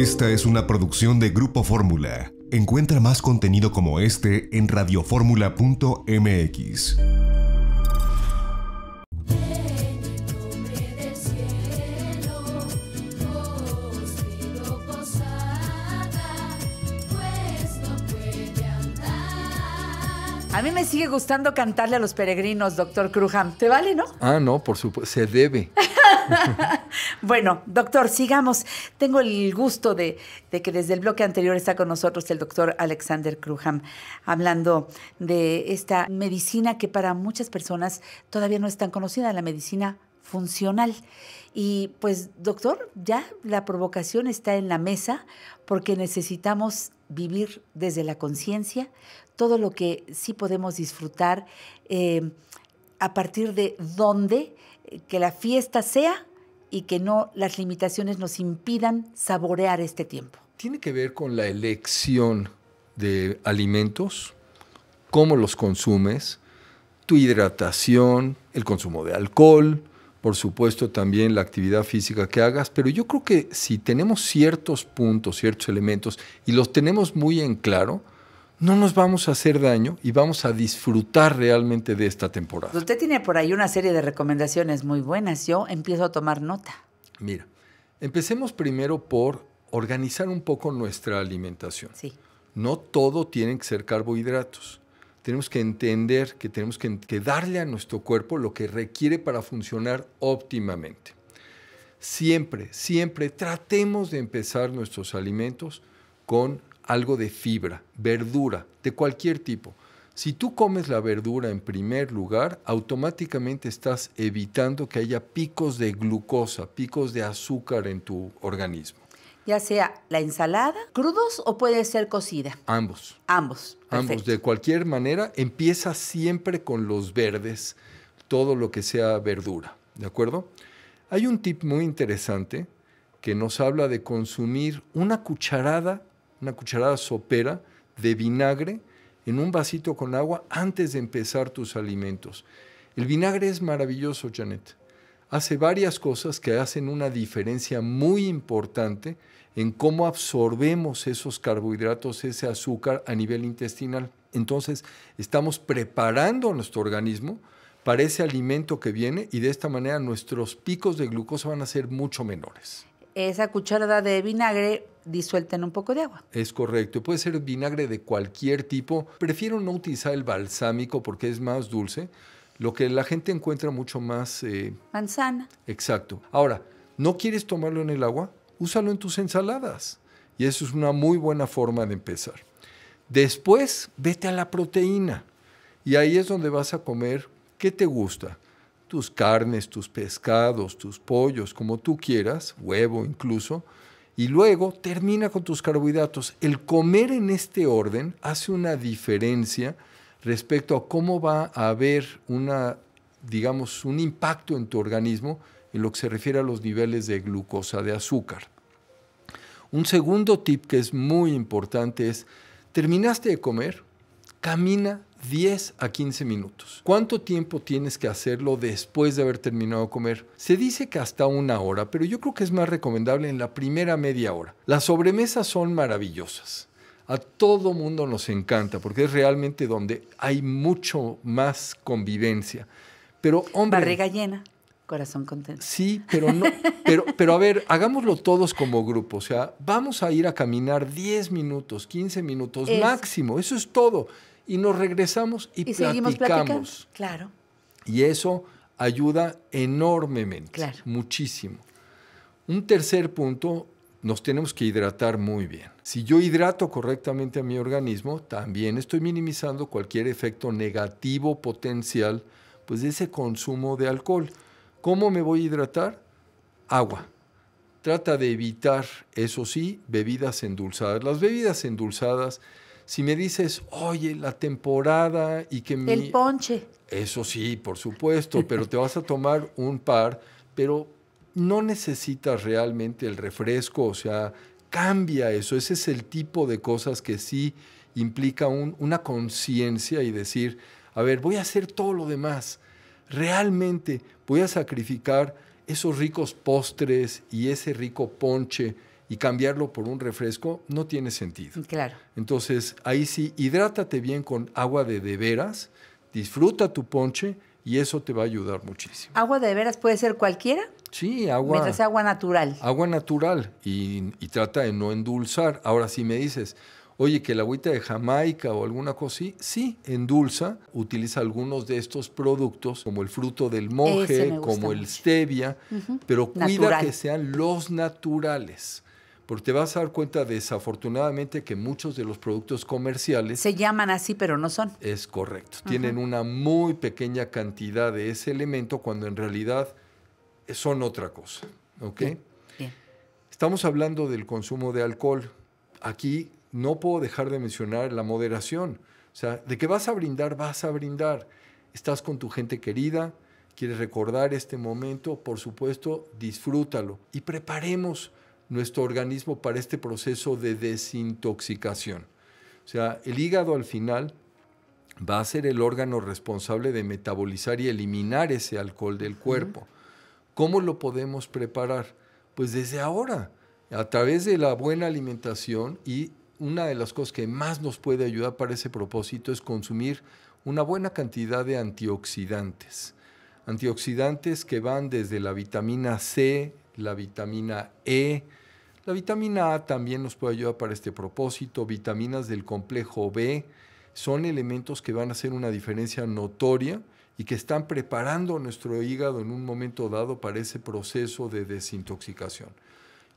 Esta es una producción de Grupo Fórmula. Encuentra más contenido como este en radioformula.mx. A mí me sigue gustando cantarle a los peregrinos, doctor Cruham. ¿Te vale, no? Ah, no, por supuesto. Se debe. bueno, doctor, sigamos. Tengo el gusto de, que desde el bloque anterior está con nosotros el doctor Alexander Kruham, hablando de esta medicina que para muchas personas todavía no es tan conocida, la medicina funcional. Y pues, doctor, ya la provocación está en la mesa porque necesitamos vivir desde la conciencia todo lo que sí podemos disfrutar. Eh, a partir de dónde que la fiesta sea y que no las limitaciones nos impidan saborear este tiempo. Tiene que ver con la elección de alimentos, cómo los consumes, tu hidratación, el consumo de alcohol, por supuesto también la actividad física que hagas, pero yo creo que si tenemos ciertos puntos, ciertos elementos y los tenemos muy en claro, no nos vamos a hacer daño y vamos a disfrutar realmente de esta temporada. Usted tiene por ahí una serie de recomendaciones muy buenas. Yo empiezo a tomar nota. Mira, empecemos primero por organizar un poco nuestra alimentación. Sí. No todo tiene que ser carbohidratos. Tenemos que entender que tenemos que, que darle a nuestro cuerpo lo que requiere para funcionar óptimamente. Siempre, siempre tratemos de empezar nuestros alimentos con algo de fibra, verdura, de cualquier tipo. Si tú comes la verdura en primer lugar, automáticamente estás evitando que haya picos de glucosa, picos de azúcar en tu organismo. Ya sea la ensalada, crudos o puede ser cocida. Ambos. Ambos. Ambos. De cualquier manera, empieza siempre con los verdes, todo lo que sea verdura. ¿De acuerdo? Hay un tip muy interesante que nos habla de consumir una cucharada una cucharada sopera de vinagre en un vasito con agua antes de empezar tus alimentos. El vinagre es maravilloso, Janet. Hace varias cosas que hacen una diferencia muy importante en cómo absorbemos esos carbohidratos, ese azúcar a nivel intestinal. Entonces, estamos preparando a nuestro organismo para ese alimento que viene y de esta manera nuestros picos de glucosa van a ser mucho menores. Esa cucharada de vinagre disuelta en un poco de agua. Es correcto. Puede ser vinagre de cualquier tipo. Prefiero no utilizar el balsámico porque es más dulce. Lo que la gente encuentra mucho más... Eh, Manzana. Exacto. Ahora, ¿no quieres tomarlo en el agua? Úsalo en tus ensaladas. Y eso es una muy buena forma de empezar. Después, vete a la proteína. Y ahí es donde vas a comer qué te gusta. Tus carnes, tus pescados, tus pollos, como tú quieras, huevo incluso y luego termina con tus carbohidratos. El comer en este orden hace una diferencia respecto a cómo va a haber una, digamos, un impacto en tu organismo en lo que se refiere a los niveles de glucosa de azúcar. Un segundo tip que es muy importante es, terminaste de comer, camina 10 a 15 minutos. ¿Cuánto tiempo tienes que hacerlo después de haber terminado de comer? Se dice que hasta una hora, pero yo creo que es más recomendable en la primera media hora. Las sobremesas son maravillosas. A todo mundo nos encanta porque es realmente donde hay mucho más convivencia. Pero hombre, barriga llena, corazón contento. Sí, pero no, pero, pero a ver, hagámoslo todos como grupo, o sea, vamos a ir a caminar 10 minutos, 15 minutos máximo, eso es todo y nos regresamos y, Claro. Y eso ayuda enormemente, muchísimo. Un tercer punto, nos tenemos que hidratar muy bien. Si yo hidrato correctamente a mi organismo, también estoy minimizando cualquier efecto negativo potencial pues, de ese consumo de alcohol. ¿Cómo me voy a hidratar? Agua. Trata de evitar, eso sí, bebidas endulzadas. Las bebidas endulzadas si me dices, oye, la temporada y que me. El ponche. Eso sí, por supuesto, pero te vas a tomar un par, pero no necesitas realmente el refresco, o sea, cambia eso. Ese es el tipo de cosas que sí implica una conciencia y decir, a ver, voy a hacer todo lo demás. Realmente voy a sacrificar esos ricos postres y ese rico ponche y cambiarlo por un refresco no tiene sentido. Claro. Entonces, ahí sí, hidrátate bien con agua de de veras, disfruta tu ponche y eso te va a ayudar muchísimo. ¿Agua de veras puede ser cualquiera? Sí, agua. Mientras sea agua natural. Agua natural y, trata de no endulzar. Ahora, si me dices, oye, que la agüita de Jamaica o alguna cosa así, sí, endulza, utiliza algunos de estos productos, como el fruto del monje, como el stevia, pero cuida que sean los naturales porque te vas a dar cuenta desafortunadamente que muchos de los productos comerciales... Se llaman así, pero no son. Es correcto. Tienen una muy pequeña cantidad de ese elemento cuando en realidad son otra cosa. ¿Ok? Estamos hablando del consumo de alcohol. Aquí no puedo dejar de mencionar la moderación. O sea, de que vas a brindar, vas a brindar. Estás con tu gente querida, quieres recordar este momento, por supuesto, disfrútalo. Y preparemos nuestro organismo para este proceso de desintoxicación. O sea, el hígado al final va a ser el órgano responsable de metabolizar y eliminar ese alcohol del cuerpo. ¿Cómo lo podemos preparar? Pues desde ahora, a través de la buena alimentación y una de las cosas que más nos puede ayudar para ese propósito es consumir una buena cantidad de antioxidantes. Antioxidantes que van desde la vitamina C, la vitamina E, la vitamina A también nos puede ayudar para este propósito. Vitaminas del complejo B son elementos que van a hacer una diferencia notoria y que están preparando nuestro hígado en un momento dado para ese proceso de desintoxicación.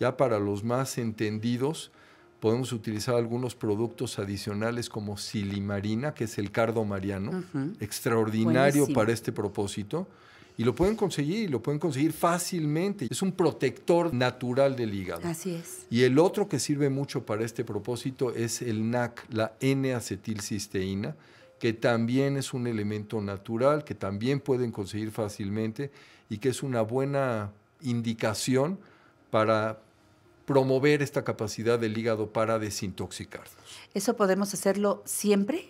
Ya para los más entendidos, podemos utilizar algunos productos adicionales como silimarina, que es el cardo mariano, extraordinario para este propósito. Y lo pueden conseguir, lo pueden conseguir fácilmente. Es un protector natural del hígado. Así es. Y el otro que sirve mucho para este propósito es el NAC, la N-acetilcisteína, que también es un elemento natural, que también pueden conseguir fácilmente y que es una buena indicación para promover esta capacidad del hígado para desintoxicar ¿Eso podemos hacerlo siempre?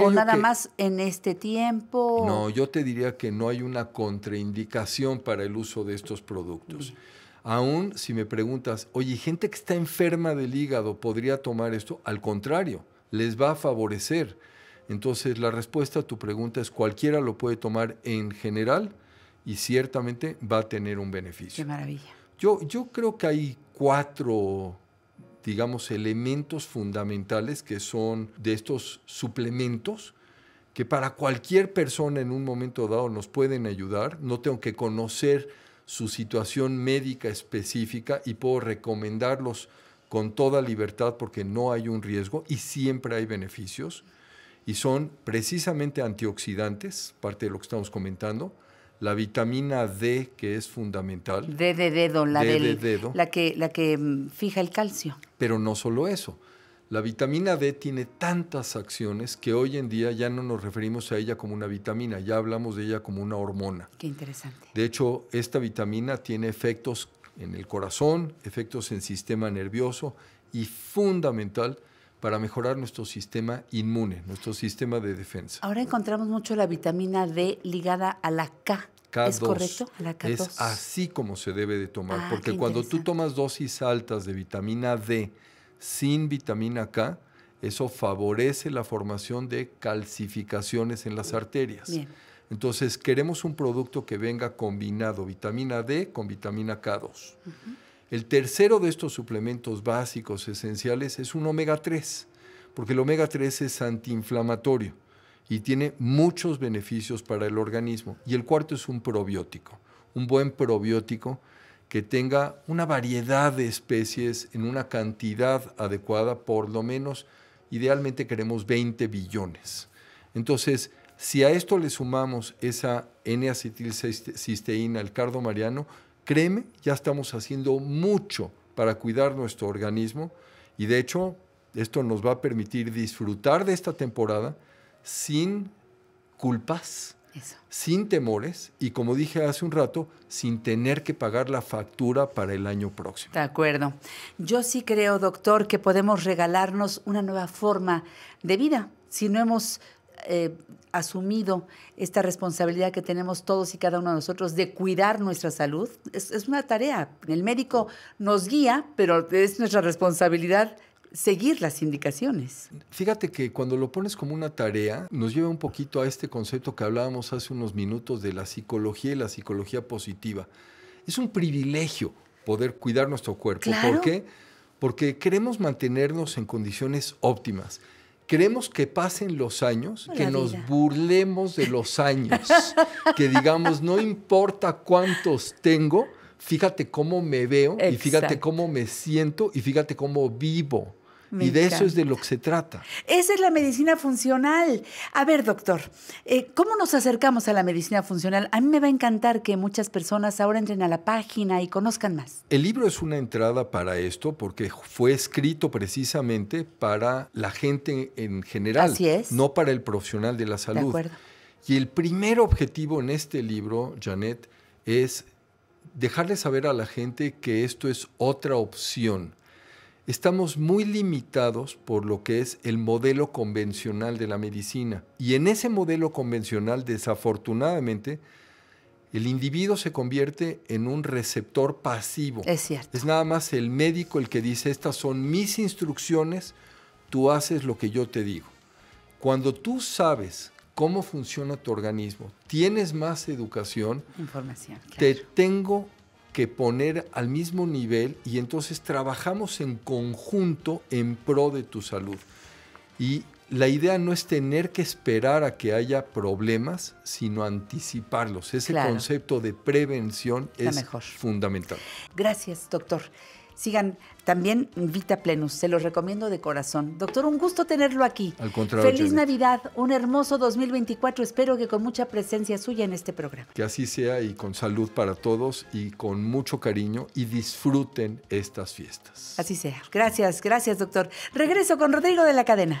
o nada más en este tiempo. No, yo te diría que no hay una contraindicación para el uso de estos productos. Mm. Aún si me preguntas, oye, gente que está enferma del hígado podría tomar esto, al contrario, les va a favorecer. Entonces, la respuesta a tu pregunta es cualquiera lo puede tomar en general y ciertamente va a tener un beneficio. Qué maravilla. Yo, yo creo que hay cuatro digamos, elementos fundamentales que son de estos suplementos que para cualquier persona en un momento dado nos pueden ayudar. No tengo que conocer su situación médica específica y puedo recomendarlos con toda libertad porque no hay un riesgo y siempre hay beneficios. Y son precisamente antioxidantes, parte de lo que estamos comentando, la vitamina D, que es fundamental. D de dedo, la, la, que, la que mm, fija el calcio. Pero no solo eso. La vitamina D tiene tantas acciones que hoy en día ya no nos referimos a ella como una vitamina, ya hablamos de ella como una hormona. Qué interesante. De hecho, esta vitamina tiene efectos en el corazón, efectos en sistema nervioso y fundamental para mejorar nuestro sistema inmune, nuestro sistema de defensa. Ahora encontramos mucho la vitamina D ligada a la K. 2 ¿Es correcto? A la K2. Es así como se debe de tomar, ah, porque cuando tú tomas dosis altas de vitamina D sin vitamina K, eso favorece la formación de calcificaciones en las arterias. Entonces, queremos un producto que venga combinado vitamina D con vitamina K2. El tercero de estos suplementos básicos esenciales es un omega 3, porque el omega 3 es antiinflamatorio y tiene muchos beneficios para el organismo. Y el cuarto es un probiótico, un buen probiótico que tenga una variedad de especies en una cantidad adecuada, por lo menos idealmente queremos 20 billones. Entonces, si a esto le sumamos esa N-acetilcisteína, el cardo mariano, Créeme, ya estamos haciendo mucho para cuidar nuestro organismo y de hecho esto nos va a permitir disfrutar de esta temporada sin culpas, sin temores y como dije hace un rato, sin tener que pagar la factura para el año próximo. De acuerdo. Yo sí creo, doctor, que podemos regalarnos una nueva forma de vida si no hemos eh, asumido esta responsabilidad que tenemos todos y cada uno de nosotros de cuidar nuestra salud. Es, una tarea. El médico nos guía, pero es nuestra responsabilidad seguir las indicaciones. Fíjate que cuando lo pones como una tarea, nos lleva un poquito a este concepto que hablábamos hace unos minutos de la psicología y la psicología positiva. Es un privilegio poder cuidar nuestro cuerpo. ¿Por qué? Porque queremos mantenernos en condiciones óptimas queremos que pasen los años, que nos burlemos de los años, que digamos, no importa cuántos tengo, fíjate cómo me veo y fíjate cómo me siento y fíjate cómo vivo y de eso es de lo que se trata. Esa es la medicina funcional. A ver, doctor, eh, ¿cómo nos acercamos a la medicina funcional? A mí me va a encantar que muchas personas ahora entren a la página y conozcan más. El libro es una entrada para esto porque fue escrito precisamente para la gente en general, no para el profesional de la salud. De acuerdo. Y el primer objetivo en este libro, Janet, es dejarle saber a la gente que esto es otra opción estamos muy limitados por lo que es el modelo convencional de la medicina. Y en ese modelo convencional, desafortunadamente, el individuo se convierte en un receptor pasivo. Es cierto. Es nada más el médico el que dice, estas son mis instrucciones, tú haces lo que yo te digo. Cuando tú sabes cómo funciona tu organismo, tienes más educación, Información, te tengo que poner al mismo nivel y entonces trabajamos en conjunto en pro de tu salud. Y la idea no es tener que esperar a que haya problemas, sino anticiparlos. Ese concepto de prevención es fundamental. Gracias, doctor. Sigan también Vita Plenus, se los recomiendo de corazón. Doctor, un gusto tenerlo aquí. Al contrario. Feliz Navidad, un hermoso 2024, espero que con mucha presencia suya en este programa. Que así sea y con salud para todos y con mucho cariño y disfruten estas fiestas. Así sea. Gracias, gracias doctor. Regreso con Rodrigo de la Cadena.